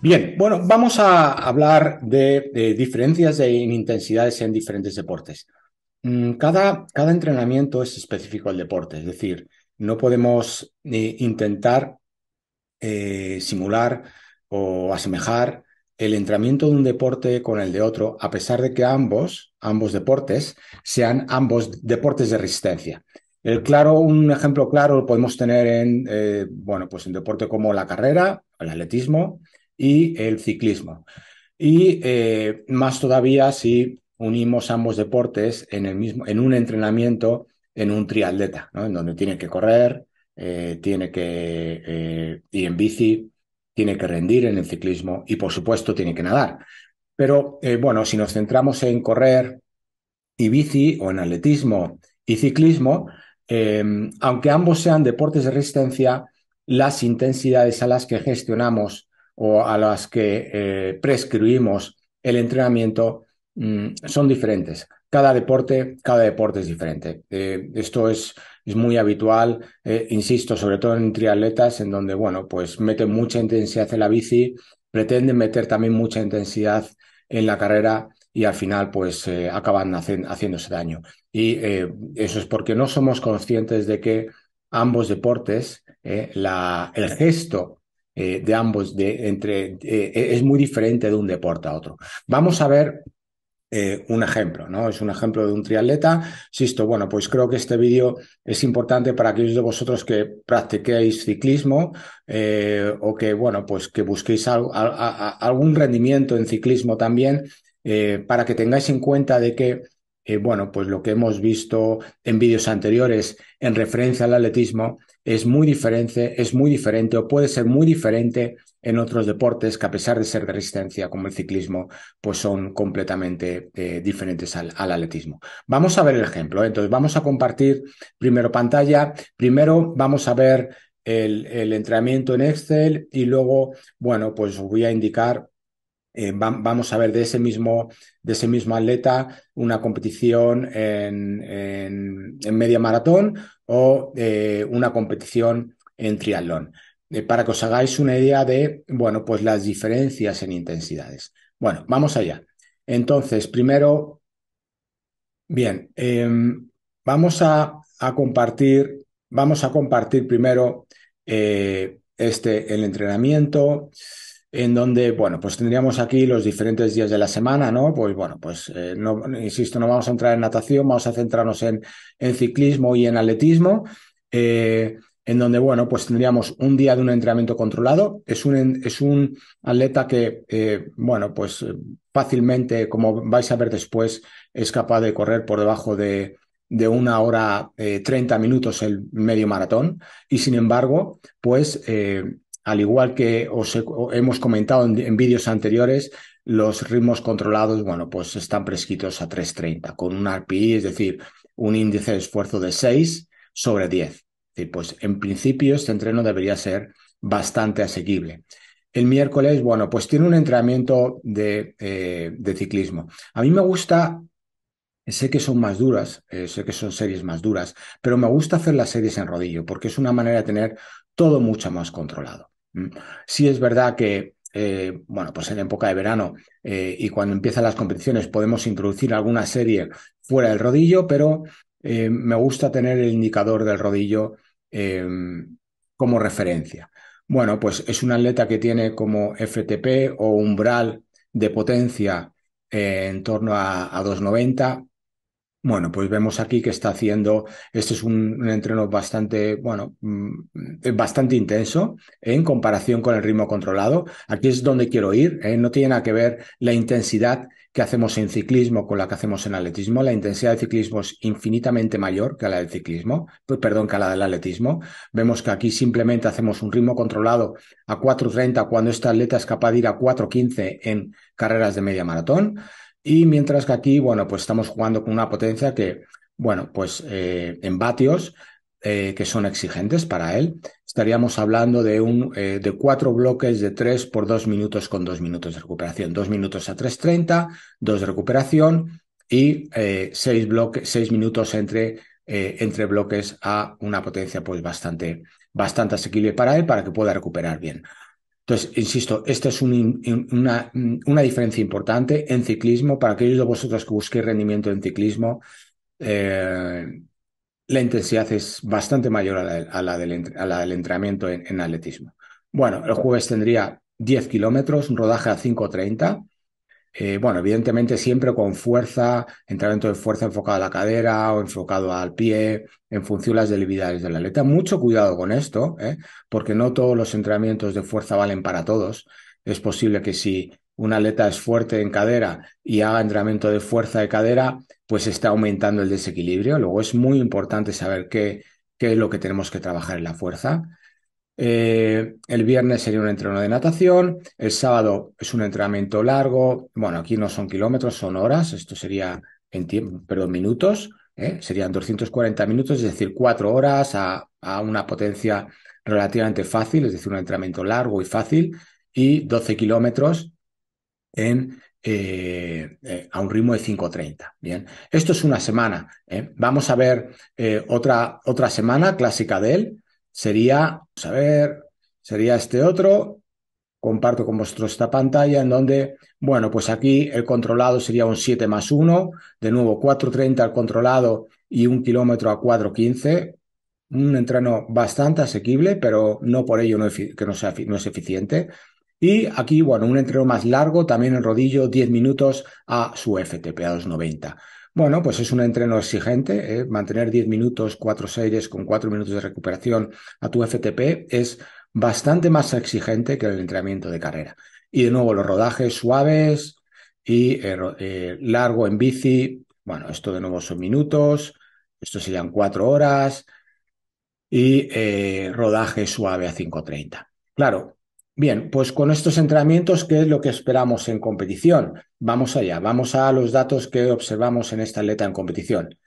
Bien, bueno, vamos a hablar de, diferencias en intensidades en diferentes deportes. Mm, cada, entrenamiento es específico al deporte, es decir, no podemos eh, intentar eh, simular o asemejar el entrenamiento de un deporte con el de otro, a pesar de que ambos, ambos deportes, sean ambos deportes de resistencia. claro, un ejemplo claro lo podemos tener en, eh, bueno, pues en deporte como la carrera, el atletismo, y el ciclismo. Y eh, más todavía si unimos ambos deportes en, mismo, en un entrenamiento en un triatleta, en donde tiene que correr, eh, tiene que eh, en bici, tiene que rendir en el ciclismo y por supuesto tiene que nadar. Pero bueno, si nos centramos en correr y bici o en atletismo y ciclismo, aunque ambos sean deportes de resistencia, las intensidades a las que gestionamos o a las que eh, prescribimos el entrenamiento mm, son diferentes. Cada deporte, cada deporte es diferente. Eh, esto es, es, muy habitual, eh, insisto, sobre todo en triatletas, en donde, bueno, pues meten mucha intensidad en la bici, pretenden meter también mucha intensidad en la carrera y al final pues acaban haciéndose daño. Y eso es porque no somos conscientes de que ambos deportes, la, el gesto eh, de ambos, de, entre, eh, eh, es muy diferente de un deporte a otro. Vamos a ver un ejemplo, ¿no? Es un ejemplo de un triatleta. Sisto, bueno, pues creo que este vídeo es importante para aquellos de vosotros que practiquéis ciclismo o que, bueno, pues que busquéis algún rendimiento en ciclismo también, para que tengáis en cuenta de que, bueno, pues lo que hemos visto en vídeos anteriores en referencia al atletismo es muy diferente, es muy diferente o puede ser muy diferente en otros deportes que a pesar de ser de resistencia como el ciclismo, pues son completamente eh, diferentes al, atletismo. Vamos a ver el ejemplo. ¿eh? Entonces vamos a compartir primero pantalla, primero vamos a ver el, el entrenamiento en Excel y luego, bueno, pues voy a indicar eh, vamos a ver de ese mismo, de atleta una competición en, media maratón o eh, una competición en triatlón. Eh, para que os hagáis una idea de, bueno, pues las diferencias en intensidades. Bueno, vamos allá. Entonces, primero, bien, em, vamos a, compartir, vamos a compartir primero este, el entrenamiento en donde, bueno, pues tendríamos aquí los diferentes días de la semana, ¿no? Pues bueno, pues eh, no, insisto, no vamos a entrar en natación, vamos a centrarnos en, en ciclismo y en atletismo, eh, en donde, bueno, pues tendríamos un día de un entrenamiento controlado. Es un, es un atleta que, eh, bueno, pues fácilmente, como vais a ver después, es capaz de correr por debajo de, una hora treinta minutos el medio maratón y sin embargo pues al igual que os hemos comentado en, vídeos anteriores, los ritmos controlados, bueno, pues están prescritos a 3.30, con un RPI, es decir, un índice de esfuerzo de 6 sobre 10. Y pues en principio este entreno debería ser bastante asequible. El miércoles, bueno, pues tiene un entrenamiento de, eh, de ciclismo. A mí me gusta Sé que son más duras, eh, sé que son series más duras, pero me gusta hacer las series en rodillo porque es una manera de tener todo mucho más controlado. Sí es verdad que, eh, bueno, pues en época de verano eh, y cuando empiezan las competiciones podemos introducir alguna serie fuera del rodillo, pero me gusta tener el indicador del rodillo em, como referencia. Bueno, pues es un atleta que tiene como FTP o umbral de potencia en torno a, a 290 bueno, pues vemos aquí que está haciendo, este es un, entreno bastante, bueno, mm, bastante intenso en comparación con el ritmo controlado. Aquí es donde quiero ir, ¿eh? no tiene nada que ver la intensidad que hacemos en ciclismo con la que hacemos en atletismo. La intensidad de ciclismo es infinitamente mayor que la del ciclismo, pues, perdón, que la del atletismo. Vemos que aquí simplemente hacemos un ritmo controlado a 4.30 cuando esta atleta es capaz de ir a 4.15 en carreras de media maratón. Y mientras que aquí, bueno, pues estamos jugando con una potencia que, bueno, pues eh, en vatios, eh, que son exigentes para él, estaríamos hablando de, un, eh, de cuatro bloques de tres por dos minutos con dos minutos de recuperación. Dos minutos a 3.30, dos de recuperación y seis, bloques seis minutos entre, entre bloques a una potencia pues bastante, bastante asequible para él para que pueda recuperar bien. Entonces, insisto, esta es una, diferencia importante en ciclismo. Para aquellos de vosotros que busquéis rendimiento en ciclismo, eh, la intensidad es bastante mayor a la, del, entrenamiento en, en, atletismo. Bueno, el jueves tendría 10 kilómetros, un rodaje a 5.30 eh, bueno, evidentemente siempre con fuerza, entrenamiento de fuerza enfocado a la cadera o enfocado al pie, en función de las debilidades la aleta, Mucho cuidado con esto, ¿eh? porque no todos los entrenamientos de fuerza valen para todos. Es posible que si una aleta es fuerte en cadera y haga entrenamiento de fuerza de cadera, pues está aumentando el desequilibrio. Luego es muy importante saber qué es lo que tenemos que trabajar en la fuerza. Eh, el viernes sería un entreno de natación, el sábado es un entrenamiento largo, bueno, aquí no son kilómetros, son horas, esto sería en tiempo, perdón, minutos, ¿eh? serían 240 minutos, es decir, cuatro horas a, a una potencia relativamente fácil, es decir, un entrenamiento largo y fácil, y 12 kilómetros en eh, a un ritmo de 5.30. Bien, esto es una semana. Vamos a ver otra, otra semana clásica de él, sería, a ver, sería este otro. Comparto con vosotros esta pantalla en donde, bueno, pues aquí el controlado sería un 7 más 1, de nuevo 4.30 al controlado y un kilómetro a 4.15. Un entreno bastante asequible, pero no por ello no que no, no es eficiente. Y aquí, bueno, un entreno más largo, también en rodillo, 10 minutos a su FTP a 290. Bueno, pues es un entreno exigente. ¿eh? Mantener 10 minutos, 4 series con 4 minutos de recuperación a tu FTP es bastante más exigente que el entrenamiento de carrera. Y de nuevo, los rodajes suaves y eh, eh, largo en bici. Bueno, esto de nuevo son minutos, esto serían 4 horas y rodaje suave a 5.30. Claro, Bien, pues con estos entrenamientos, ¿qué es lo que esperamos en competición? Vamos allá, vamos a los datos que observamos en esta atleta en competición.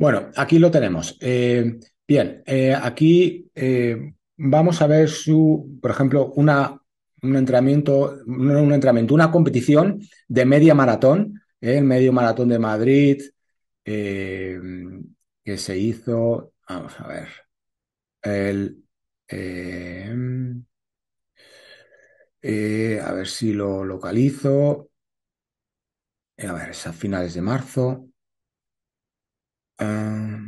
Bueno, aquí lo tenemos. Eh, bien, eh, aquí eh, vamos a ver su, por ejemplo, una, un entrenamiento, un entrenamiento, una competición de media maratón, el medio maratón de Madrid, que se hizo, vamos a ver, el eh, a ver si lo localizo. Eh, a ver, es a finales de marzo. Ah,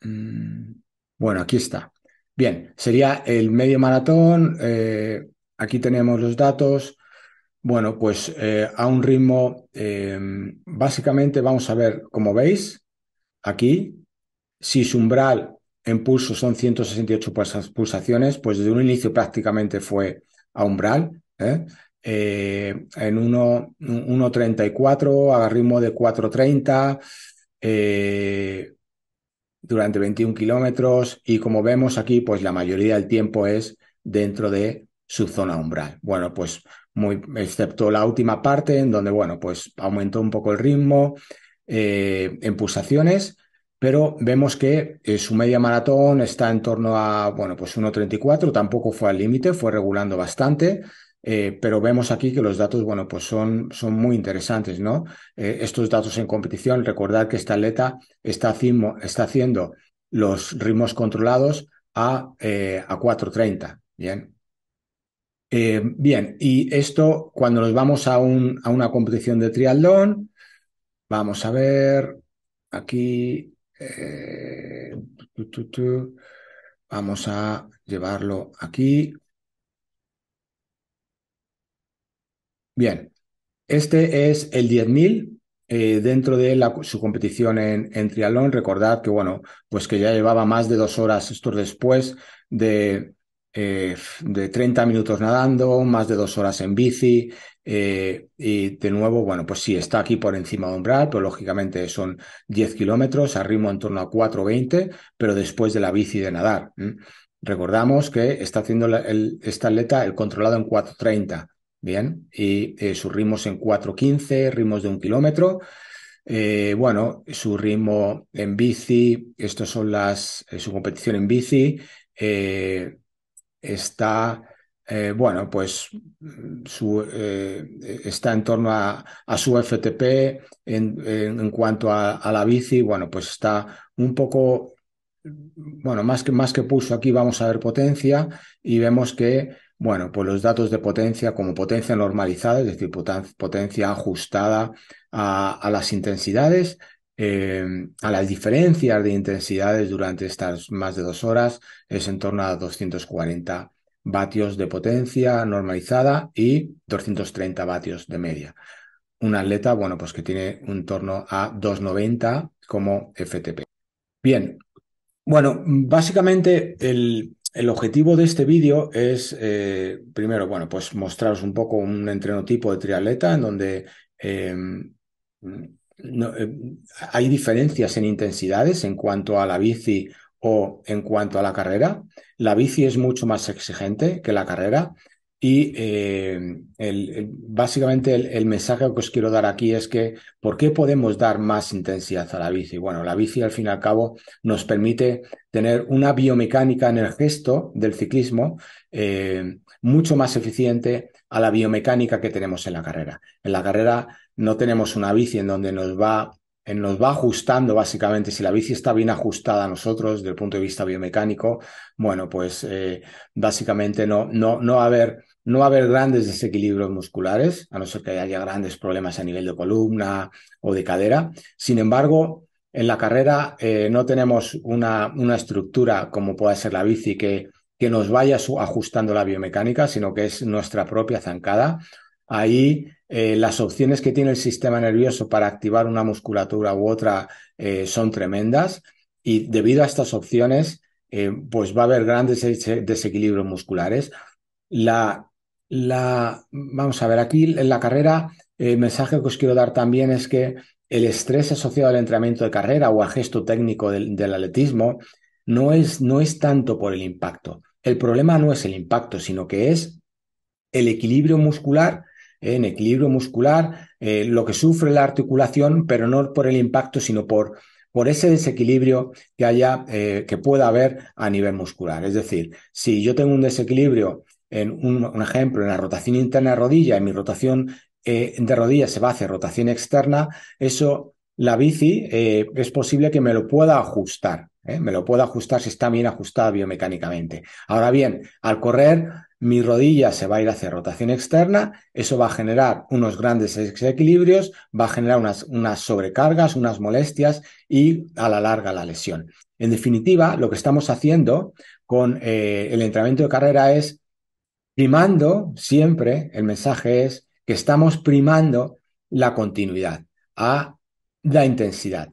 mm, bueno, aquí está. Bien, sería el medio maratón. Eh, aquí tenemos los datos. Bueno, pues a un ritmo, básicamente vamos a ver, como veis, aquí, si su umbral en pulso son 168 pulsaciones, pues desde un inicio prácticamente fue a umbral. ¿eh? ¿eh? en 1.34 a ritmo de 4.30 eh, durante 21 kilómetros y como vemos aquí, pues la mayoría del tiempo es dentro de su zona umbral. Bueno, pues muy, excepto la última parte en donde, bueno, pues aumentó un poco el ritmo eh, en pulsaciones, pero vemos que eh, su media maratón está en torno a, bueno, pues 1.34, tampoco fue al límite, fue regulando bastante, eh, pero vemos aquí que los datos, bueno, pues son, son muy interesantes, ¿no? Eh, estos datos en competición, recordad que esta atleta está, haciendo los ritmos controlados a, 4.30, eh, ¿bien? bien, y esto cuando nos vamos a, una competición de triatlón, vamos a ver aquí, vamos a llevarlo aquí, Bien, este es el 10.000 eh, dentro de su competición en, en, triatlón. Recordad que, bueno, pues que ya llevaba más de dos horas esto después de, 30 eh, minutos nadando, más de dos horas en bici. Eh, y de nuevo, bueno, pues sí, está aquí por encima de umbral, pero lógicamente son 10 kilómetros a ritmo en torno a 4.20, pero después de la bici de nadar. Recordamos que está haciendo esta el, atleta el controlado en 4.30 Bien, y eh, sus ritmos en 4.15, ritmos de un kilómetro. Eh, bueno, su ritmo en bici, estos son las, eh, su competición en bici, está, bueno, pues mm, su, está en torno a, su FTP en, cuanto a, a, la bici, bueno, pues está un poco, bueno, más que, más que pulso aquí vamos a ver potencia y vemos que bueno, pues los datos de potencia como potencia normalizada, es decir, potencia ajustada a, las intensidades, em, a las diferencias de intensidades durante estas más de dos horas, es en torno a 240 vatios de potencia normalizada y 230 vatios de media. Un atleta, bueno, pues que tiene un torno a 290 como FTP. Bien, bueno, básicamente el, el objetivo de este vídeo es, eh, primero, bueno, pues mostraros un poco un entrenotipo de triatleta en donde em, eh, hay diferencias en intensidades en cuanto a la bici o en cuanto a la carrera. La bici es mucho más exigente que la carrera. Y eh, el, básicamente el, mensaje que os quiero dar aquí es que, ¿por qué podemos dar más intensidad a la bici? Bueno, la bici al fin y al cabo nos permite tener una biomecánica en el gesto del ciclismo eh, mucho más eficiente a la biomecánica que tenemos en la carrera. En la carrera no tenemos una bici en donde nos va nos va ajustando básicamente, si la bici está bien ajustada a nosotros desde el punto de vista biomecánico, bueno, pues eh, básicamente no, no, no va a haber no va a haber grandes desequilibrios musculares, a no ser que haya grandes problemas a nivel de columna o de cadera. Sin embargo, en la carrera eh, no tenemos una, estructura como pueda ser la bici que, que nos vaya ajustando la biomecánica, sino que es nuestra propia zancada. Ahí eh, las opciones que tiene el sistema nervioso para activar una musculatura u otra eh, son tremendas y debido a estas opciones, pues va a haber grandes desequilibrios musculares. La la, vamos a ver, aquí en la carrera, el mensaje que os quiero dar también es que el estrés asociado al entrenamiento de carrera o al gesto técnico del, atletismo no es, no es tanto por el impacto. El problema no es el impacto, sino que es el equilibrio muscular ¿eh? en equilibrio muscular, eh, lo que sufre la articulación, pero no por el impacto, sino por, por ese desequilibrio que haya, eh, que pueda haber a nivel muscular. Es decir, si yo tengo un desequilibrio en un, ejemplo, en la rotación interna de rodilla, en mi rotación eh, de rodilla se va a hacer rotación externa, eso la bici eh, es posible que me lo pueda ajustar, ¿eh? me lo pueda ajustar si está bien ajustada biomecánicamente. Ahora bien, al correr mi rodilla se va a ir a hacer rotación externa, eso va a generar unos grandes desequilibrios, va a generar unas, unas sobrecargas, unas molestias y a la larga la lesión. En definitiva, lo que estamos haciendo con el entrenamiento de carrera es primando siempre, el mensaje es que estamos primando la continuidad a la intensidad.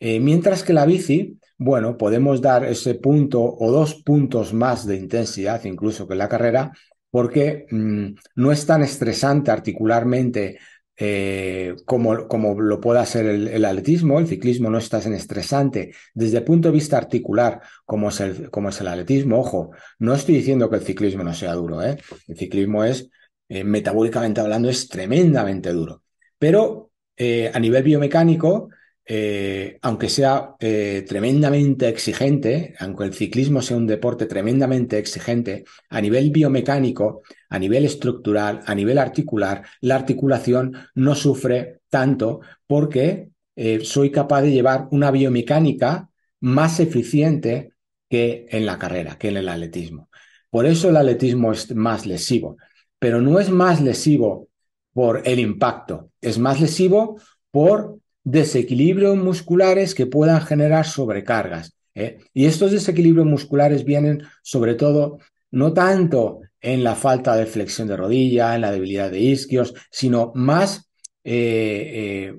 Eh, mientras que la bici, bueno, podemos dar ese punto o dos puntos más de intensidad incluso que la carrera, porque mm, no es tan estresante articularmente eh, como, lo pueda hacer el, atletismo, el ciclismo no está tan estresante desde el punto de vista articular como es el, como es el atletismo. Ojo, no estoy diciendo que el ciclismo no sea duro, ¿eh? el ciclismo es, eh, metabólicamente hablando, es tremendamente duro, pero eh, a nivel biomecánico eh, aunque sea eh, tremendamente exigente, aunque el ciclismo sea un deporte tremendamente exigente, a nivel biomecánico, a nivel estructural, a nivel articular, la articulación no sufre tanto porque eh, soy capaz de llevar una biomecánica más eficiente que en la carrera, que en el atletismo. Por eso el atletismo es más lesivo, pero no es más lesivo por el impacto, es más lesivo por desequilibrios musculares que puedan generar sobrecargas. ¿eh? Y estos desequilibrios musculares vienen sobre todo no tanto en la falta de flexión de rodilla, en la debilidad de isquios, sino más eh, eh,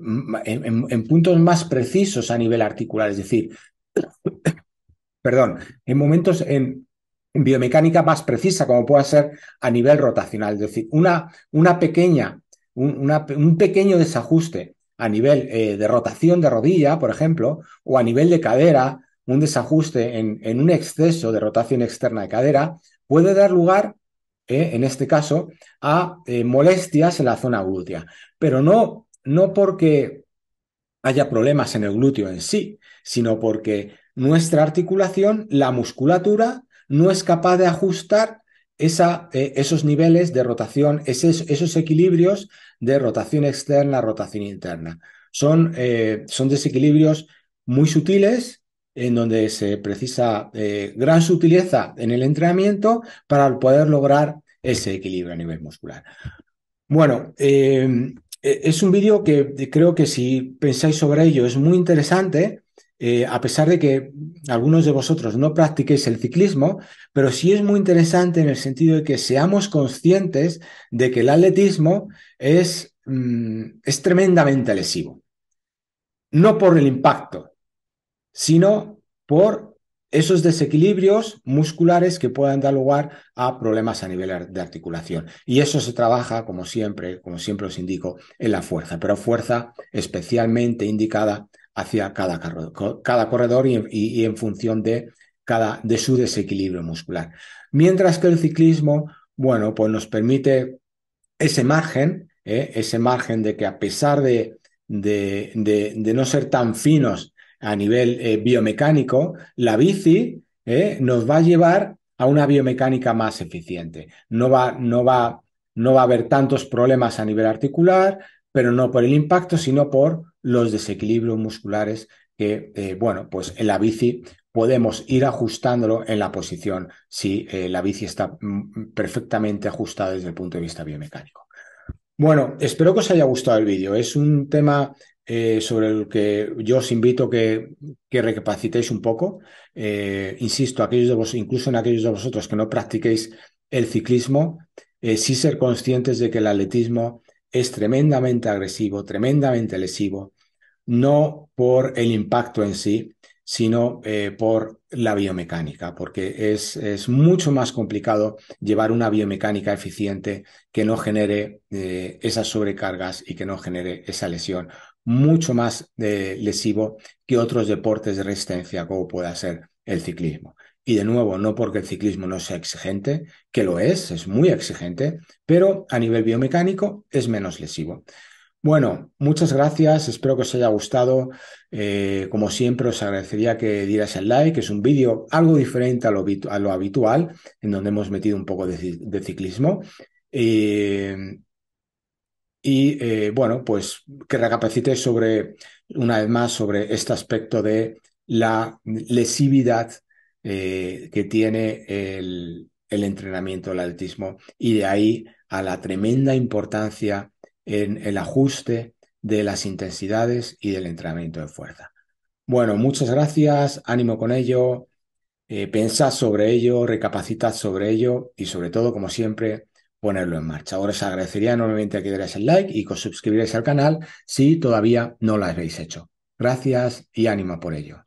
en, puntos más precisos a nivel articular, es decir, perdón, en momentos en, biomecánica más precisa, como pueda ser a nivel rotacional, es decir, una, una pequeña, un pequeño desajuste a nivel eh, de rotación de rodilla, por ejemplo, o a nivel de cadera, un desajuste en, un exceso de rotación externa de cadera, puede dar lugar, eh, en este caso, a eh, molestias en la zona glútea. Pero no, no porque haya problemas en el glúteo en sí, sino porque nuestra articulación, la musculatura, no es capaz de ajustar esa, eh, esos niveles de rotación, esos, equilibrios de rotación externa, rotación interna. Son, eh, desequilibrios muy sutiles en donde se precisa eh, gran sutileza en el entrenamiento para poder lograr ese equilibrio a nivel muscular. Bueno, e-, es un vídeo que creo que si pensáis sobre ello es muy interesante eh, a pesar de que algunos de vosotros no practiquéis el ciclismo, pero sí es muy interesante en el sentido de que seamos conscientes de que el atletismo es, mm, es tremendamente lesivo. No por el impacto, sino por esos desequilibrios musculares que puedan dar lugar a problemas a nivel de articulación. Y eso se trabaja, como siempre, como siempre os indico, en la fuerza, pero fuerza especialmente indicada hacia cada, cada corredor y, en función de, cada, de su desequilibrio muscular. Mientras que el ciclismo, bueno, pues nos permite ese margen, ¿eh? ese margen de que a pesar de, de, no ser tan finos a nivel eh, biomecánico, la bici ¿eh? nos va a llevar a una biomecánica más eficiente. No va, no, va, no va a haber tantos problemas a nivel articular, pero no por el impacto, sino por los desequilibrios musculares que, eh, bueno, pues en la bici podemos ir ajustándolo en la posición si eh, la bici está mm, mm, perfectamente ajustada desde el punto de vista biomecánico. Bueno, espero que os haya gustado el vídeo. Es un tema eh, sobre el que yo os invito que, que recapacitéis un poco. insisto, aquellos de vos, incluso en aquellos de vosotros que no practiquéis el ciclismo, sí ser conscientes de que el atletismo es tremendamente agresivo, tremendamente lesivo, no por el impacto en sí, sino eh, por la biomecánica, porque es, mucho más complicado llevar una biomecánica eficiente que no genere eh, esas sobrecargas y que no genere esa lesión, mucho más eh, lesivo que otros deportes de resistencia como pueda ser el ciclismo. Y de nuevo, no porque el ciclismo no sea exigente, que lo es, es muy exigente, pero a nivel biomecánico es menos lesivo. Bueno, muchas gracias, espero que os haya gustado. Eh, como siempre, os agradecería que dieras el like, es un vídeo algo diferente a lo, habitual, en donde hemos metido un poco de, ciclismo. Eh, y eh, bueno, pues que recapacité sobre, una vez más, sobre este aspecto de la lesividad que tiene el, el entrenamiento del atletismo y de ahí a la tremenda importancia en el ajuste de las intensidades y del entrenamiento de fuerza. Bueno, muchas gracias, ánimo con ello, eh, pensad sobre ello, recapacitad sobre ello y sobre todo, como siempre, ponerlo en marcha. Ahora os agradecería enormemente que dierais el like y que os suscribierais al canal si todavía no lo habéis hecho. Gracias y ánimo por ello.